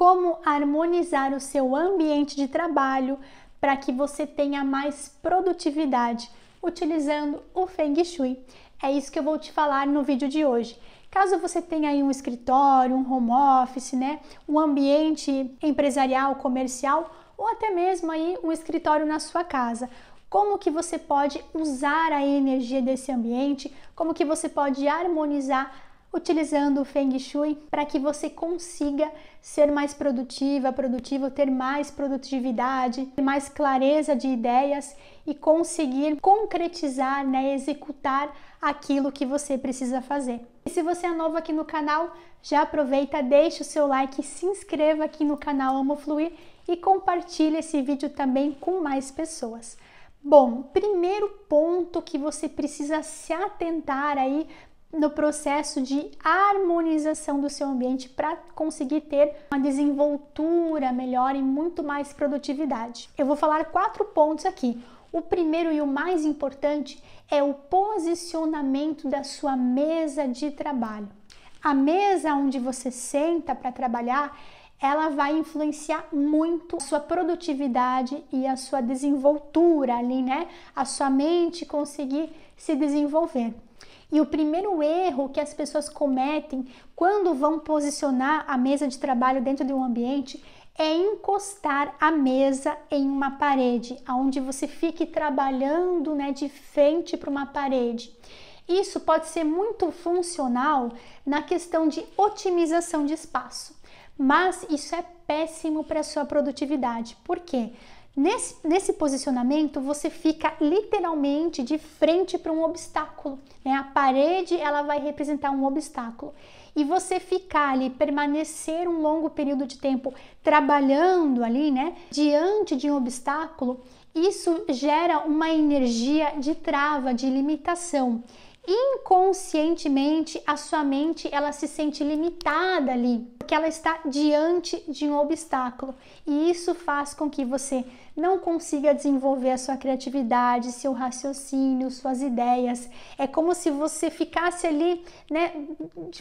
como harmonizar o seu ambiente de trabalho para que você tenha mais produtividade utilizando o Feng Shui. É isso que eu vou te falar no vídeo de hoje. Caso você tenha aí um escritório, um home office, né, um ambiente empresarial, comercial ou até mesmo aí um escritório na sua casa, como que você pode usar a energia desse ambiente, como que você pode harmonizar utilizando o Feng Shui para que você consiga ser mais produtiva, produtivo, ter mais produtividade, ter mais clareza de ideias e conseguir concretizar, né, executar aquilo que você precisa fazer. E se você é novo aqui no canal, já aproveita, deixa o seu like, se inscreva aqui no canal Amo Fluir e compartilhe esse vídeo também com mais pessoas. Bom, primeiro ponto que você precisa se atentar aí no processo de harmonização do seu ambiente para conseguir ter uma desenvoltura melhor e muito mais produtividade. Eu vou falar quatro pontos aqui. O primeiro e o mais importante é o posicionamento da sua mesa de trabalho. A mesa onde você senta para trabalhar, ela vai influenciar muito a sua produtividade e a sua desenvoltura ali, né? A sua mente conseguir se desenvolver. E o primeiro erro que as pessoas cometem quando vão posicionar a mesa de trabalho dentro de um ambiente é encostar a mesa em uma parede, aonde você fique trabalhando né, de frente para uma parede. Isso pode ser muito funcional na questão de otimização de espaço, mas isso é péssimo para a sua produtividade. Por quê? Nesse, nesse posicionamento, você fica literalmente de frente para um obstáculo. Né? A parede ela vai representar um obstáculo. E você ficar ali, permanecer um longo período de tempo trabalhando ali, né, diante de um obstáculo, isso gera uma energia de trava, de limitação. Inconscientemente, a sua mente ela se sente limitada ali porque ela está diante de um obstáculo. E isso faz com que você não consiga desenvolver a sua criatividade, seu raciocínio, suas ideias. É como se você ficasse ali, né,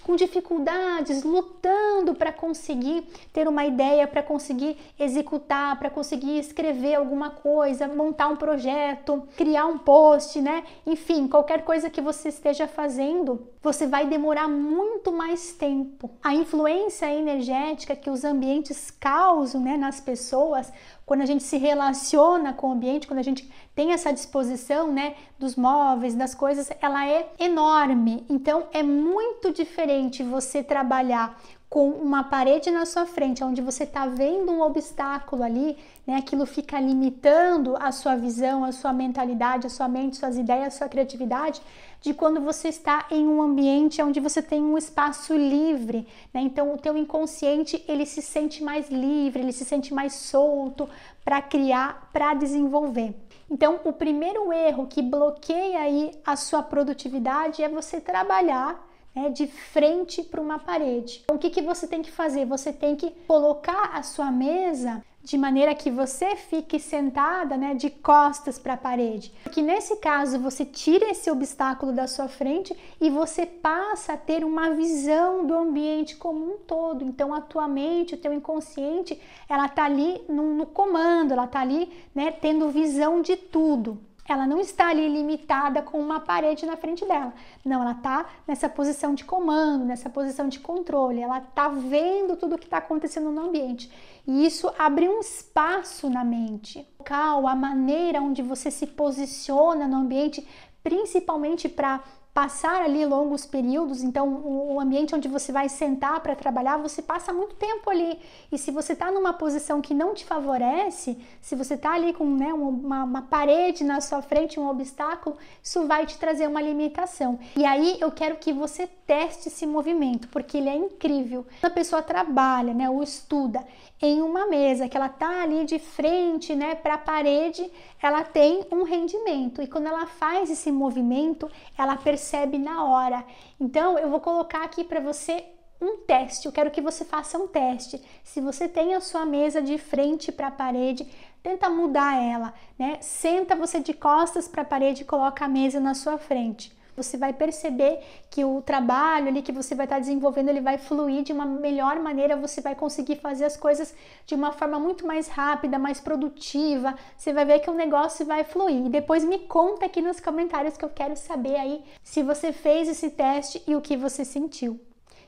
com dificuldades, lutando para conseguir ter uma ideia, para conseguir executar, para conseguir escrever alguma coisa, montar um projeto, criar um post, né? Enfim, qualquer coisa que você esteja fazendo, você vai demorar muito mais tempo. A influência energética que os ambientes causam né, nas pessoas, quando a gente se relaciona com o ambiente, quando a gente tem essa disposição né, dos móveis, das coisas, ela é enorme. Então é muito diferente você trabalhar com uma parede na sua frente, onde você está vendo um obstáculo ali, né? Aquilo fica limitando a sua visão, a sua mentalidade, a sua mente, suas ideias, a sua criatividade, de quando você está em um ambiente onde você tem um espaço livre, né? Então o teu inconsciente ele se sente mais livre, ele se sente mais solto para criar, para desenvolver. Então o primeiro erro que bloqueia aí a sua produtividade é você trabalhar né, de frente para uma parede. Então, o que, que você tem que fazer? Você tem que colocar a sua mesa de maneira que você fique sentada, né, de costas para a parede. Porque nesse caso você tira esse obstáculo da sua frente e você passa a ter uma visão do ambiente como um todo. Então a tua mente, o teu inconsciente, ela tá ali no, no comando, ela tá ali, né, tendo visão de tudo. Ela não está ali limitada com uma parede na frente dela. Não, ela está nessa posição de comando, nessa posição de controle. Ela está vendo tudo o que está acontecendo no ambiente. E isso abre um espaço na mente. O local, a maneira onde você se posiciona no ambiente, principalmente para passar ali longos períodos, então o ambiente onde você vai sentar para trabalhar, você passa muito tempo ali. E se você está numa posição que não te favorece, se você está ali com né, uma, uma parede na sua frente, um obstáculo, isso vai te trazer uma limitação. E aí eu quero que você teste esse movimento, porque ele é incrível. Quando a pessoa trabalha, né, ou estuda em uma mesa, que ela está ali de frente, né, para a parede, ela tem um rendimento. E quando ela faz esse movimento, ela percebe percebe na hora. Então, eu vou colocar aqui para você um teste. Eu quero que você faça um teste. Se você tem a sua mesa de frente para a parede, tenta mudar ela, né? Senta você de costas para a parede e coloca a mesa na sua frente você vai perceber que o trabalho ali que você vai estar tá desenvolvendo, ele vai fluir de uma melhor maneira, você vai conseguir fazer as coisas de uma forma muito mais rápida, mais produtiva, você vai ver que o negócio vai fluir. E depois me conta aqui nos comentários que eu quero saber aí se você fez esse teste e o que você sentiu.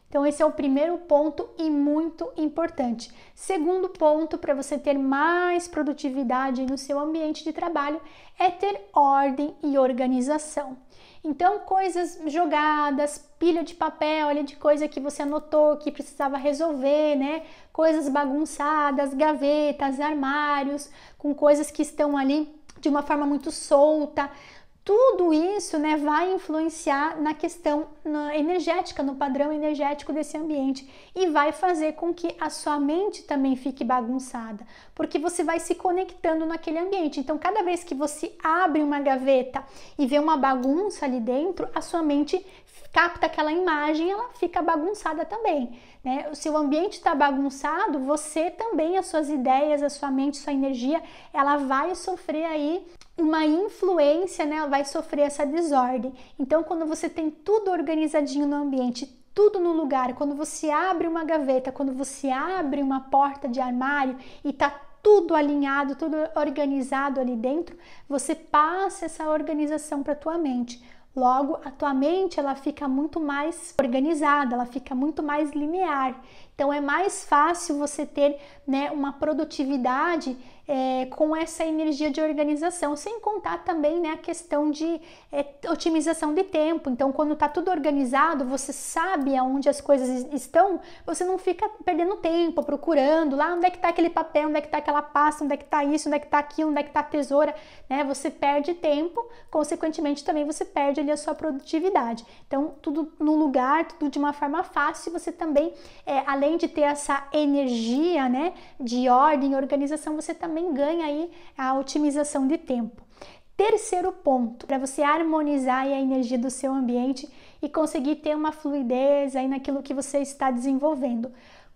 Então, esse é o primeiro ponto e muito importante. Segundo ponto, para você ter mais produtividade no seu ambiente de trabalho, é ter ordem e organização. Então, coisas jogadas, pilha de papel ali de coisa que você anotou que precisava resolver, né? Coisas bagunçadas, gavetas, armários, com coisas que estão ali de uma forma muito solta tudo isso né, vai influenciar na questão energética, no padrão energético desse ambiente e vai fazer com que a sua mente também fique bagunçada, porque você vai se conectando naquele ambiente. Então, cada vez que você abre uma gaveta e vê uma bagunça ali dentro, a sua mente capta aquela imagem, ela fica bagunçada também. Né? Se o ambiente está bagunçado, você também, as suas ideias, a sua mente, sua energia, ela vai sofrer aí uma influência, né? Ela vai sofrer essa desordem. Então, quando você tem tudo organizadinho no ambiente, tudo no lugar, quando você abre uma gaveta, quando você abre uma porta de armário e está tudo alinhado, tudo organizado ali dentro, você passa essa organização para tua mente. Logo, a tua mente ela fica muito mais organizada, ela fica muito mais linear. Então é mais fácil você ter né, uma produtividade é, com essa energia de organização, sem contar também né, a questão de é, otimização de tempo. Então, quando está tudo organizado, você sabe aonde as coisas estão, você não fica perdendo tempo procurando lá onde é que está aquele papel, onde é que está aquela pasta, onde é que está isso, onde é que está aquilo, onde é que está a tesoura. Né? Você perde tempo, consequentemente também você perde ali a sua produtividade. Então, tudo no lugar, tudo de uma forma fácil, você também, é, além de ter essa energia né, de ordem e organização, você também também ganha aí a otimização de tempo. Terceiro ponto, para você harmonizar a energia do seu ambiente e conseguir ter uma fluidez aí naquilo que você está desenvolvendo.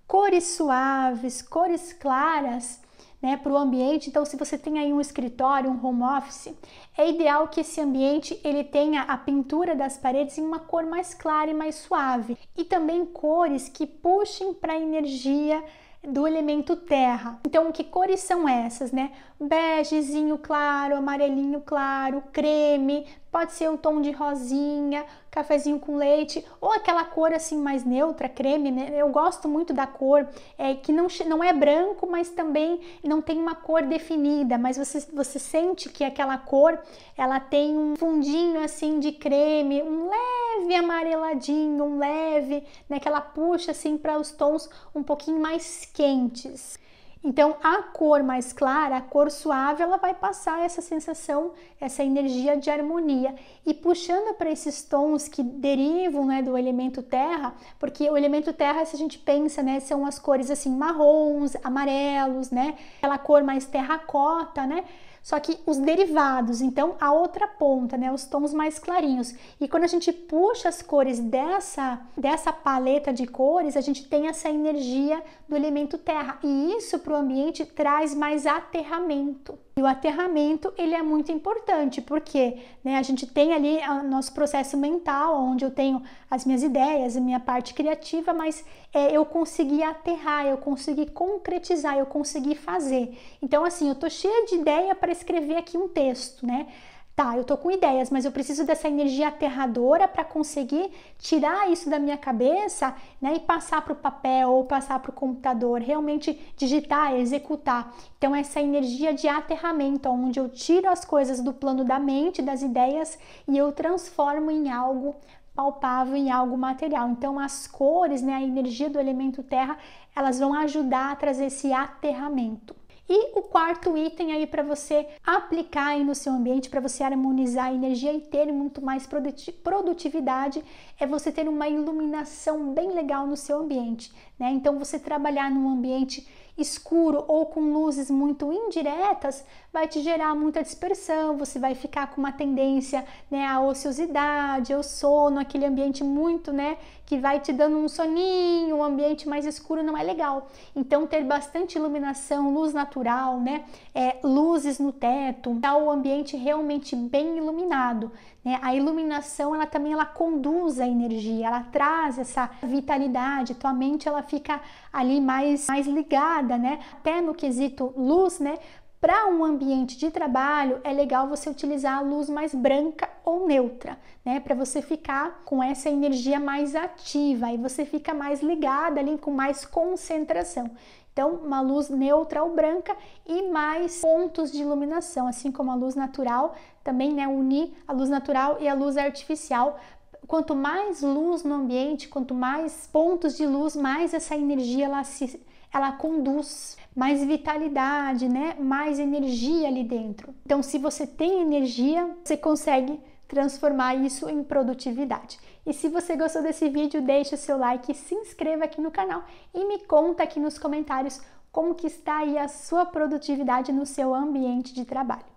Cores suaves, cores claras, né, para o ambiente. Então, se você tem aí um escritório, um home office, é ideal que esse ambiente ele tenha a pintura das paredes em uma cor mais clara e mais suave, e também cores que puxem para a energia do elemento terra. Então, que cores são essas, né? Begezinho claro, amarelinho claro, creme, pode ser um tom de rosinha, cafezinho com leite, ou aquela cor assim mais neutra, creme, né? Eu gosto muito da cor é, que não, não é branco, mas também não tem uma cor definida, mas você, você sente que aquela cor ela tem um fundinho assim de creme, um leve amareladinho, um leve, né? Que ela puxa assim para os tons um pouquinho mais quentes. Então, a cor mais clara, a cor suave, ela vai passar essa sensação, essa energia de harmonia. E puxando para esses tons que derivam né, do elemento terra, porque o elemento terra, se a gente pensa, né, são as cores assim marrons, amarelos, né? Aquela cor mais terracota, né? Só que os derivados, então a outra ponta, né, os tons mais clarinhos. E quando a gente puxa as cores dessa dessa paleta de cores, a gente tem essa energia do elemento terra. E isso para o ambiente traz mais aterramento. E o aterramento ele é muito importante porque né, a gente tem ali o nosso processo mental, onde eu tenho as minhas ideias, a minha parte criativa, mas é, eu consegui aterrar, eu consegui concretizar, eu consegui fazer. Então, assim, eu tô cheia de ideia para escrever aqui um texto, né? Tá, eu tô com ideias, mas eu preciso dessa energia aterradora para conseguir tirar isso da minha cabeça, né, e passar para o papel ou passar para o computador, realmente digitar, executar. Então essa energia de aterramento, onde eu tiro as coisas do plano da mente, das ideias e eu transformo em algo palpável em algo material. Então as cores, né, a energia do elemento terra, elas vão ajudar a trazer esse aterramento. E o quarto item aí para você aplicar aí no seu ambiente, para você harmonizar a energia e ter muito mais produtividade, é você ter uma iluminação bem legal no seu ambiente, né? Então você trabalhar num ambiente escuro ou com luzes muito indiretas vai te gerar muita dispersão, você vai ficar com uma tendência né, à ociosidade, ao sono, aquele ambiente muito, né, que vai te dando um soninho, um ambiente mais escuro não é legal. Então ter bastante iluminação, luz natural natural, né? É, luzes no teto, tá o ambiente realmente bem iluminado. Né? A iluminação ela também ela conduz a energia, ela traz essa vitalidade. Tua mente ela fica ali mais, mais ligada, né? Até no quesito luz, né? Para um ambiente de trabalho, é legal você utilizar a luz mais branca ou neutra, né? Para você ficar com essa energia mais ativa e você fica mais ligada ali com mais concentração. Então, uma luz neutra ou branca e mais pontos de iluminação, assim como a luz natural, também né, unir a luz natural e a luz artificial quanto mais luz no ambiente, quanto mais pontos de luz, mais essa energia ela se ela conduz mais vitalidade, né? Mais energia ali dentro. Então, se você tem energia, você consegue transformar isso em produtividade. E se você gostou desse vídeo, deixe o seu like, se inscreva aqui no canal e me conta aqui nos comentários como que está aí a sua produtividade no seu ambiente de trabalho.